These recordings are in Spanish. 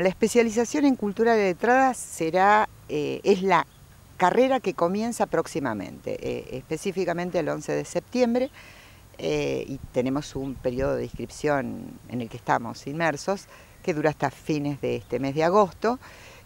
la especialización en cultura letrada será, eh, es la carrera que comienza próximamente, eh, específicamente el 11 de septiembre, eh, y tenemos un periodo de inscripción en el que estamos inmersos, que dura hasta fines de este mes de agosto.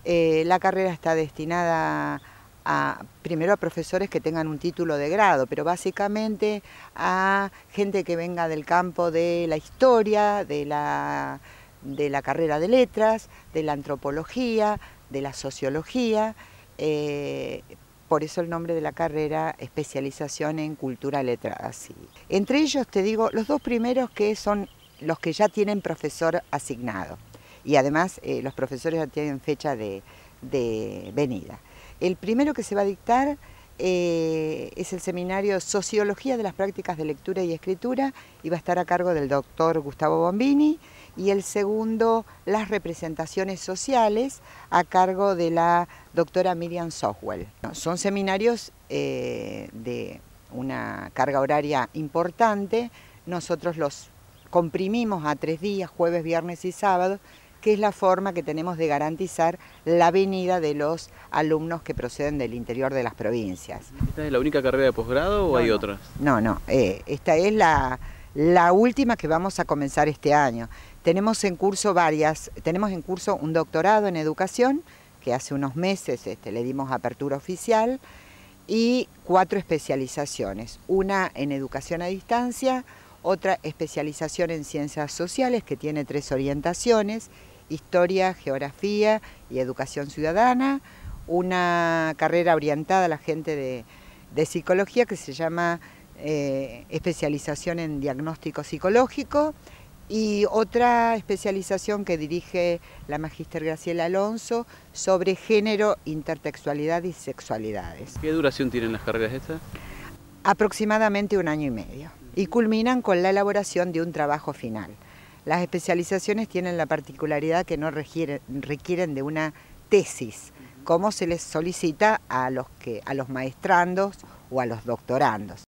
la carrera está destinada a, primero a profesores que tengan un título de grado, pero básicamente a gente que venga del campo de la historia, de la de la carrera de letras, de la antropología, de la sociología, eh, por eso el nombre de la carrera, especialización en cultura letras. Entre ellos te digo los dos primeros que son los que ya tienen profesor asignado y además eh, los profesores ya tienen fecha de, de venida. El primero que se va a dictar eh, es el seminario Sociología de las Prácticas de Lectura y Escritura y va a estar a cargo del doctor Gustavo Bombini. Y el segundo, las representaciones sociales, a cargo de la doctora Miriam Softwell. Son seminarios eh, de una carga horaria importante. Nosotros los comprimimos a tres días, jueves, viernes y sábado, que es la forma que tenemos de garantizar la venida de los alumnos que proceden del interior de las provincias. ¿Esta es la única carrera de posgrado o hay otras? No, no, eh, esta es la, última que vamos a comenzar este año. Tenemos en curso varias, tenemos en curso un doctorado en educación, que hace unos meses este, le dimos apertura oficial, y cuatro especializaciones, una en educación a distancia, otra especialización en ciencias sociales que tiene tres orientaciones historia, geografía y educación ciudadana, una carrera orientada a la gente de, psicología que se llama eh, especialización en diagnóstico psicológico y otra especialización que dirige la magíster Graciela Alonso sobre género, intertextualidad y sexualidades. ¿Qué duración tienen las carreras estas? Aproximadamente un año y medio y culminan con la elaboración de un trabajo final. Las especializaciones tienen la particularidad que no requieren, de una tesis, como se les solicita a los, que, a los maestrandos o a los doctorandos.